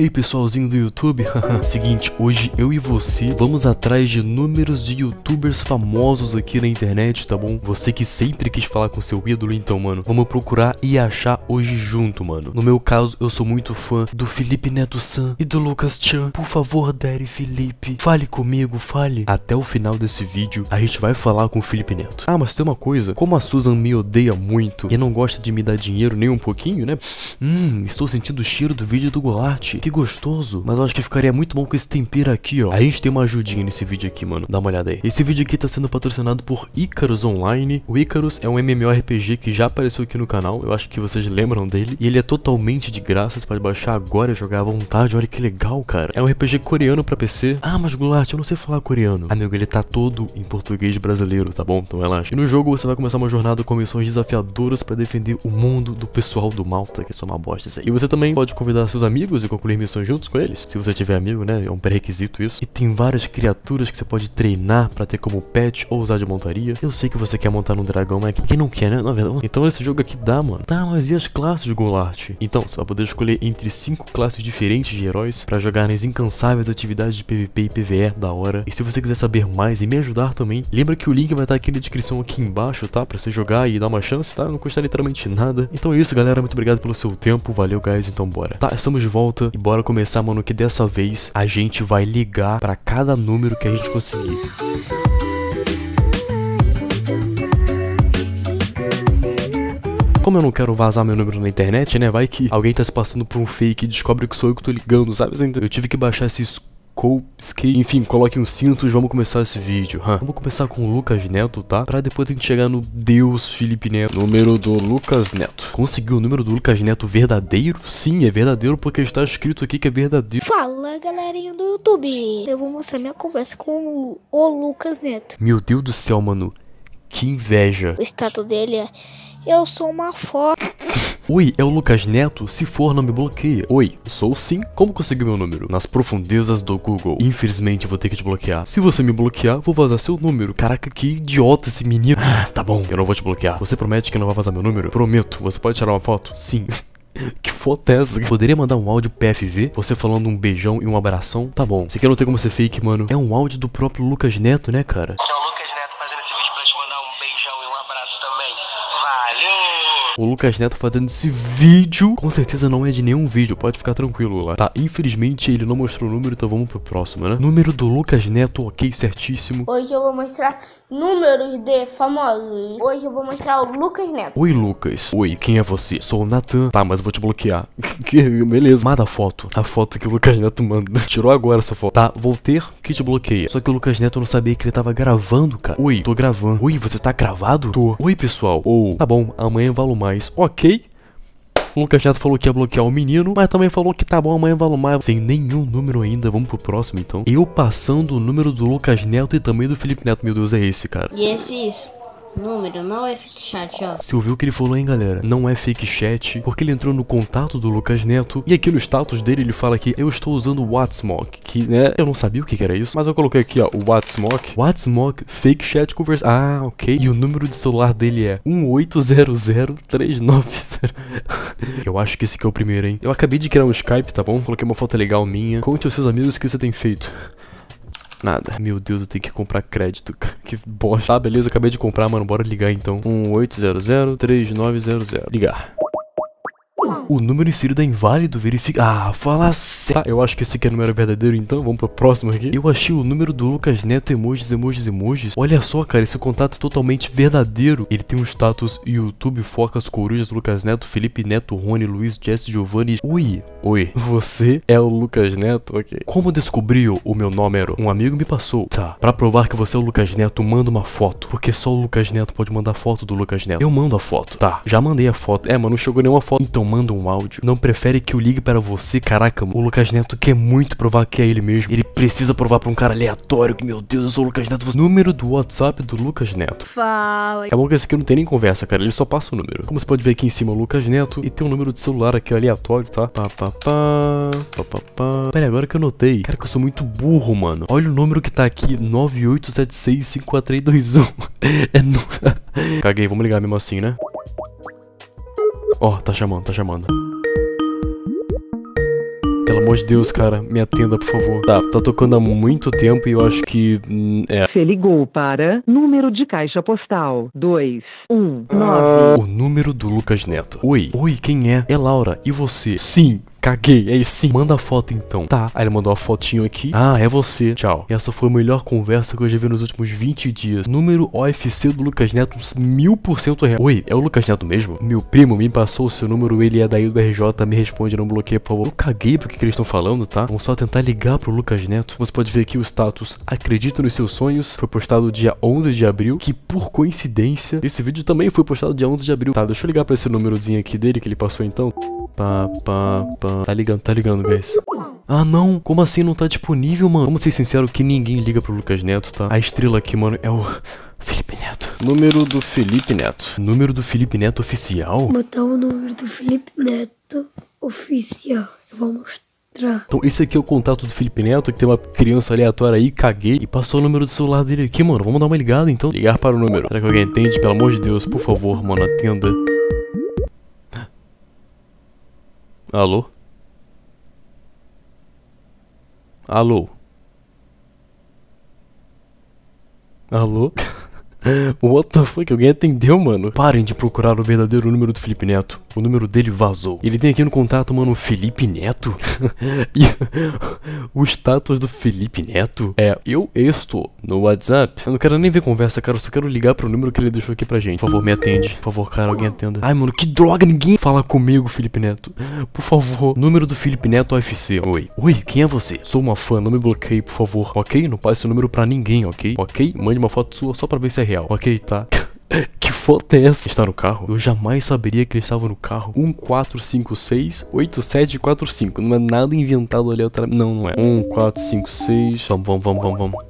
Ei hey, pessoalzinho do YouTube, seguinte, hoje eu e você vamos atrás de números de youtubers famosos aqui na internet, tá bom? Você que sempre quis falar com seu ídolo, então mano, vamos procurar e achar hoje junto, mano. No meu caso, eu sou muito fã do Felipe Neto San e do Lucas Chan. Por favor, Daddy Felipe, fale comigo, fale. Até o final desse vídeo, a gente vai falar com o Felipe Neto. Ah, mas tem uma coisa, como a Susan me odeia muito e não gosta de me dar dinheiro nem um pouquinho, né? Hum, estou sentindo o cheiro do vídeo do Golart. Que que gostoso. Mas eu acho que ficaria muito bom com esse tempero aqui, ó. A gente tem uma ajudinha nesse vídeo aqui, mano. Dá uma olhada aí. Esse vídeo aqui tá sendo patrocinado por Icarus Online. O Icarus é um MMORPG que já apareceu aqui no canal. Eu acho que vocês lembram dele. E ele é totalmente de graça. Você pode baixar agora e jogar à vontade. Olha que legal, cara. É um RPG coreano pra PC. Ah, mas Gulart, eu não sei falar coreano. Amigo, ele tá todo em português brasileiro, tá bom? Então relaxa. E no jogo você vai começar uma jornada com missões desafiadoras pra defender o mundo do pessoal do Malta, Que é só uma bosta isso aí. E você também pode convidar seus amigos e concluir missões juntos com eles, se você tiver amigo, né? É um pré-requisito isso. E tem várias criaturas que você pode treinar para ter como pet ou usar de montaria. Eu sei que você quer montar num dragão, mas quem não quer, né? Na verdade. Então esse jogo aqui dá, mano. Tá, mas e as classes de Golart? Então, você vai poder escolher entre cinco classes diferentes de heróis para jogar nas incansáveis atividades de PVP e PVE da hora. E se você quiser saber mais e me ajudar também, lembra que o link vai estar tá aqui na descrição aqui embaixo, tá? Pra você jogar e dar uma chance, tá? Não custa literalmente nada. Então é isso, galera. Muito obrigado pelo seu tempo. Valeu, guys. Então bora. Tá, estamos de volta. E bora começar, mano, que dessa vez a gente vai ligar pra cada número que a gente conseguir. Como eu não quero vazar meu número na internet, né? Vai que alguém tá se passando por um fake e descobre que sou eu que tô ligando, sabe? Então, eu tive que baixar esse Cold Skate. Enfim, coloque um cinto e vamos começar esse vídeo. Huh? Vamos começar com o Lucas Neto, tá? Pra depois a gente chegar no Deus Felipe Neto. Número do Lucas Neto. Conseguiu o número do Lucas Neto verdadeiro? Sim, é verdadeiro porque está escrito aqui que é verdadeiro. Fala, galerinha do YouTube. Eu vou mostrar minha conversa com o Lucas Neto. Meu Deus do céu, mano. Que inveja. O status dele é... Eu sou uma foca. Oi, é o Lucas Neto, se for não me bloqueia. Oi, sou sim, como consegui meu número? Nas profundezas do Google. Infelizmente vou ter que te bloquear. Se você me bloquear, vou vazar seu número. Caraca, que idiota esse menino. Ah, tá bom, eu não vou te bloquear. Você promete que não vai vazar meu número? Prometo. Você pode tirar uma foto? Sim. Que foto é essa? Poderia mandar um áudio PFV? Você falando um beijão e um abração? Tá bom. Você quer não ter como ser fake, mano? É um áudio do próprio Lucas Neto, né, cara? Então, Lucas o Lucas Neto fazendo esse vídeo. Com certeza não é de nenhum vídeo, pode ficar tranquilo lá. Tá, infelizmente ele não mostrou o número, então vamos pro próximo, né? Número do Lucas Neto, ok, certíssimo. Hoje eu vou mostrar números de famosos. Hoje eu vou mostrar o Lucas Neto. Oi, Lucas. Oi, quem é você? Sou o Natan. Tá, mas eu vou te bloquear. Beleza. Manda a foto. A foto que o Lucas Neto manda. Tirou agora essa foto. Tá, vou ter que te bloqueia. Só que o Lucas Neto não sabia que ele tava gravando, cara. Oi, tô gravando. Oi, você tá gravado? Tô. Oi, pessoal. Ou, oh. tá bom, amanhã valo mais mais ok. Lucas Neto falou que ia bloquear o menino, mas também falou que tá bom, amanhã vai mais sem nenhum número ainda, vamos pro próximo então. Eu passando o número do Lucas Neto e também do Felipe Neto, meu Deus, é esse, cara. E esse. Número não é fake chat, ó. Você ouviu o que ele falou, hein, galera? Não é fake chat, porque ele entrou no contato do Lucas Neto e aqui no status dele ele fala que eu estou usando o WhatsMock, que, né, eu não sabia o que, era isso, mas eu coloquei aqui, ó, o WhatsMock. WhatsMock, fake chat conversa. Ah, ok. E o número de celular dele é 1800390. eu acho que esse aqui é o primeiro, hein? Eu acabei de criar um Skype, tá bom? Coloquei uma foto legal minha. Conte aos seus amigos o que você tem feito. Nada. Meu Deus, eu tenho que comprar crédito. que bosta. Tá, beleza, acabei de comprar, mano. Bora ligar então. 1800-3900. Ligar. O número inserido é inválido, verifica. Ah, fala sério. Tá, eu acho que esse aqui é o número verdadeiro, então vamos pro próximo aqui. Eu achei o número do Lucas Neto, emojis, emojis, emojis. Olha só, cara, esse contato é totalmente verdadeiro. Ele tem um status YouTube, Focas, Corujas, Lucas Neto, Felipe Neto, Rony, Luiz, Jess, Giovanni. Ui, Oi, você é o Lucas Neto? Ok. Como descobriu o meu nome Um amigo me passou. Tá, pra provar que você é o Lucas Neto, manda uma foto. Porque só o Lucas Neto pode mandar foto do Lucas Neto. Eu mando a foto. Tá, já mandei a foto. É, mano, não chegou nenhuma foto. Então manda um áudio. Não prefere que eu ligue para você? Caraca, o Lucas Neto quer muito provar que é ele mesmo. Ele precisa provar pra um cara aleatório que, meu Deus, eu sou o Lucas Neto. Número do WhatsApp do Lucas Neto. Fala. bom que esse aqui não tem nem conversa, cara. Ele só passa o número. Como você pode ver aqui em cima, o Lucas Neto. E tem um número de celular aqui aleatório, tá? Tá, tá. Papapá. Papapá. Pera, agora que eu notei. Cara, que eu sou muito burro, mano. Olha o número que tá aqui: 98765421. é no... Caguei, vamos ligar mesmo assim, né? Ó, oh, tá chamando, tá chamando. Pelo amor de Deus, cara, me atenda, por favor. Tá, tá tocando há muito tempo e eu acho que. Hum, é. Você ligou para número de caixa postal 219. Ah, o número do Lucas Neto. Oi. Oi, quem é? É Laura. E você? Sim, Caguei, é isso sim. Manda a foto então. Tá. Aí ele mandou uma fotinho aqui. Ah, é você. Tchau. Essa foi a melhor conversa que eu já vi nos últimos 20 dias. Número OFC do Lucas Neto, mil por cento real. Oi, é o Lucas Neto mesmo? Meu primo me passou o seu número, ele é daí do RJ, me responde, não bloqueia, por favor. Eu caguei pro que, que eles estão falando, tá? Vamos só tentar ligar pro Lucas Neto. Você pode ver aqui o status Acredito nos seus sonhos. Foi postado dia 11 de abril, que por coincidência, esse vídeo também foi postado dia 11 de abril. Tá, deixa eu ligar pra esse númerozinho aqui dele que ele passou então. Pá, pá, pá. Tá ligando, tá ligando, guys. Ah, não! Como assim não tá disponível, mano? Vamos ser sincero que ninguém liga pro Lucas Neto, tá? A estrela aqui, mano, é o... Felipe Neto. Número do Felipe Neto. Número do Felipe Neto oficial? Vou botar o número do Felipe Neto oficial. Eu vou mostrar. Então esse aqui é o contato do Felipe Neto, que tem uma criança aleatória aí, caguei, e passou o número do celular dele aqui, mano. Vamos dar uma ligada, então. Ligar para o número. Será que alguém entende? Pelo amor de Deus, por favor, mano, atenda. Alô? Alô? Alô? What the fuck? Alguém atendeu, mano? Parem de procurar o verdadeiro número do Felipe Neto. O número dele vazou. Ele tem aqui no contato, mano, Felipe Neto. e o status do Felipe Neto é: Eu estou no WhatsApp. Eu não quero nem ver conversa, cara. Eu só quero ligar pro número que ele deixou aqui pra gente. Por favor, me atende. Por favor, cara, alguém atenda. Ai, mano, que droga. Ninguém fala comigo, Felipe Neto. Por favor. Número do Felipe Neto UFC. Oi. Oi, quem é você? Sou uma fã. Não me bloqueie, por favor. Ok? Não passe o número pra ninguém, ok? Ok? Mande uma foto sua só pra ver se é real. Ok, tá. que foto é essa? Está no carro? Eu jamais saberia que ele estava no carro. 14568745. Não é nada inventado ali, é Não, não é. 1456. vamos, vamos, vamos, vamos.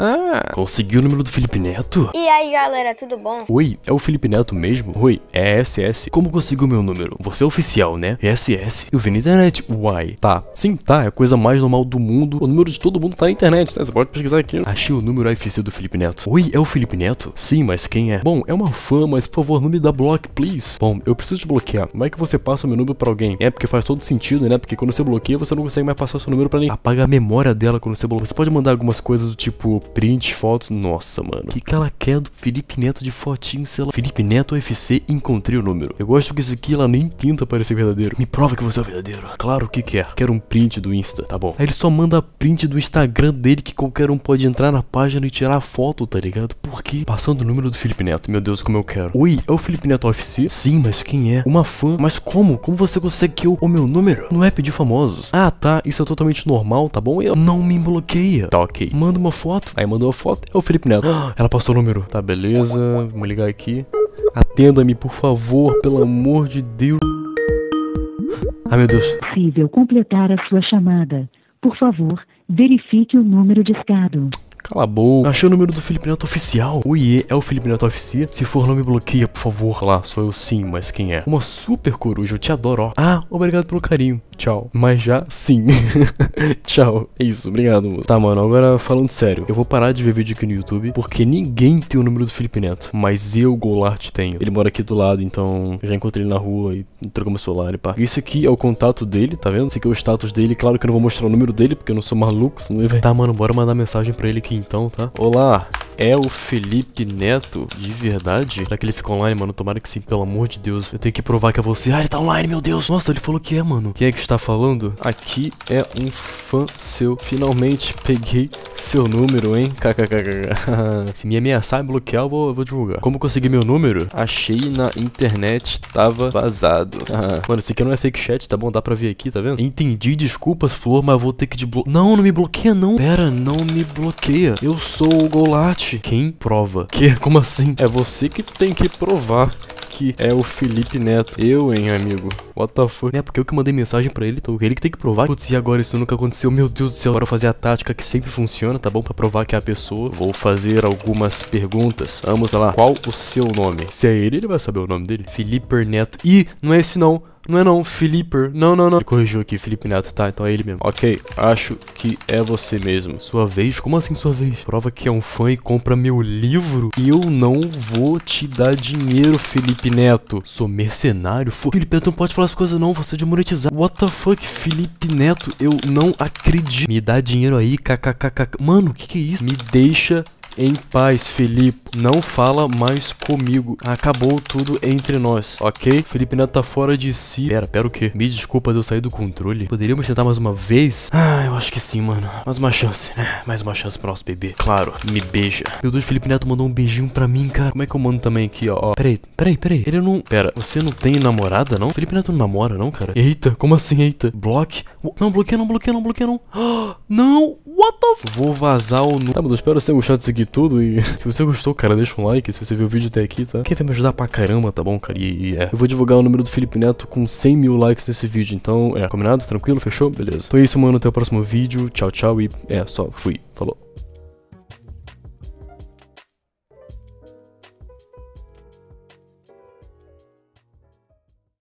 Ah, consegui o número do Felipe Neto? E aí, galera, tudo bom? Oi, é o Felipe Neto mesmo? Oi, é SS. Como conseguiu meu número? Você é oficial, né? SS. Eu vi na internet. Uai. Tá. Sim, tá. É a coisa mais normal do mundo. O número de todo mundo tá na internet, né? Você pode pesquisar aqui. Achei o número AFC do Felipe Neto. Oi, é o Felipe Neto? Sim, mas quem é? Bom, é uma fã, mas por favor, não me dá block, please. Bom, eu preciso te bloquear. é que você passa meu número pra alguém. É, porque faz todo sentido, né? Porque quando você bloqueia, você não consegue mais passar seu número pra ninguém. Apaga a memória dela quando você bloqueia. Você pode mandar algumas coisas do tipo, print, fotos. Nossa, mano. O que, que ela quer do Felipe Neto de fotinho, sei lá. Felipe Neto UFC, encontrei o número. Eu gosto que isso aqui ela nem tenta parecer verdadeiro. Me prova que você é verdadeiro. Claro que quer. Quero um print do Insta. Tá bom. Aí ele só manda print do Instagram dele que qualquer um pode entrar na página e tirar a foto, tá ligado? Por quê? Passando o número do Felipe Neto. Meu Deus, como eu quero. Oi, é o Felipe Neto UFC? Sim, mas quem é? Uma fã. Mas como? Como você consegue que eu... O meu número? No app de famosos. Ah, tá. Isso é totalmente normal, tá bom? Eu não me bloqueia. Tá ok. Manda uma foto Aí mandou a foto, é o Felipe Neto. Ela passou o número. Tá, beleza. Vamos ligar aqui. Atenda-me, por favor, pelo amor de Deus. Ai, meu Deus. É possível completar a sua chamada. Por favor, verifique o número discado. Cala a boca. Achei o número do Felipe Neto oficial. O IE é o Felipe Neto oficial? Se for, não me bloqueia, por favor. Lá, sou eu sim, mas quem é? Uma super coruja, eu te adoro, ó. Ah, obrigado pelo carinho. Tchau. Mas já sim. Tchau. É isso, obrigado, moço. Tá, mano, agora falando sério. Eu vou parar de ver vídeo aqui no YouTube, porque ninguém tem o número do Felipe Neto. Mas eu, Golart, tenho. Ele mora aqui do lado, então já encontrei ele na rua e trocou meu celular e pá. Isso aqui é o contato dele, tá vendo? Esse aqui é o status dele. Claro que eu não vou mostrar o número dele, porque eu não sou maluco, senão ele vai... Tá, mano, bora mandar mensagem pra ele que então, tá? Olá, é o Felipe Neto de verdade? Será que ele ficou online, mano? Tomara que sim, pelo amor de Deus. Eu tenho que provar que é você. Ah, ele tá online, meu Deus. Nossa, ele falou que é, mano. Quem é que está falando? Aqui é um fã seu. Finalmente peguei seu número, hein? KKKK. Se me ameaçar e bloquear, eu vou, eu vou divulgar. Como consegui meu número? Achei na internet, tava vazado. mano, isso aqui não é fake chat, tá bom? Dá pra ver aqui, tá vendo? Entendi, desculpas, Flor, mas vou ter que desbloquear. Não, não me bloqueia, não. Pera, não me bloqueia. Eu sou o Golate. Quem prova? Que? Como assim? É você que tem que provar que é o Felipe Neto. Eu, hein, amigo. What the fuck? É, porque eu que mandei mensagem pra ele, então ele que tem que provar. Putz, e agora isso nunca aconteceu? Meu Deus do céu, agora eu fazer a tática que sempre funciona, tá bom? Pra provar que é a pessoa. Vou fazer algumas perguntas. Vamos lá. Qual o seu nome? Se é ele, ele vai saber o nome dele. Felipe Neto. Ih, não é esse não. Não é não, Felipe. Não, não, não. Ele corrigiu aqui, Felipe Neto. Tá, então é ele mesmo. Ok, acho que é você mesmo. Sua vez? Como assim sua vez? Prova que é um fã e compra meu livro? Eu não vou te dar dinheiro, Felipe Neto. Sou mercenário? Fo... Felipe Neto não pode falar as coisas não, você é monetizar? What the fuck, Felipe Neto? Eu não acredito. Me dá dinheiro aí, kkkk. Mano, que que é isso? Me deixa em paz, Felipe. Não fala mais comigo. Acabou tudo entre nós, ok? Felipe Neto tá fora de si. Pera, pera o quê? Me desculpa de eu sair do controle. Poderíamos tentar mais uma vez? Ah, eu acho que sim, mano. Mais uma chance, né? Mais uma chance pro nosso bebê. Claro, me beija. Meu Deus, Felipe Neto mandou um beijinho pra mim, cara. Como é que eu mando também aqui, ó? Peraí, peraí, peraí. Ele não... Pera, você não tem namorada, não? Felipe Neto não namora, não, cara? Eita, como assim, eita? Block? Não, bloqueia não, bloqueia não, bloqueia não. não! What the Vou vazar o... Tá, mas eu espero você gostar disso aqui tudo e... se você gostou, cara, deixa um like. Se você viu o vídeo até aqui, tá? Quem vai me ajudar pra caramba, tá bom, cara? E, e, é. Eu vou divulgar o número do Felipe Neto com 100 mil likes nesse vídeo. Então, é. Combinado? Tranquilo? Fechou? Beleza. Então é isso, mano. Até o próximo vídeo. Tchau, tchau e... É, só fui.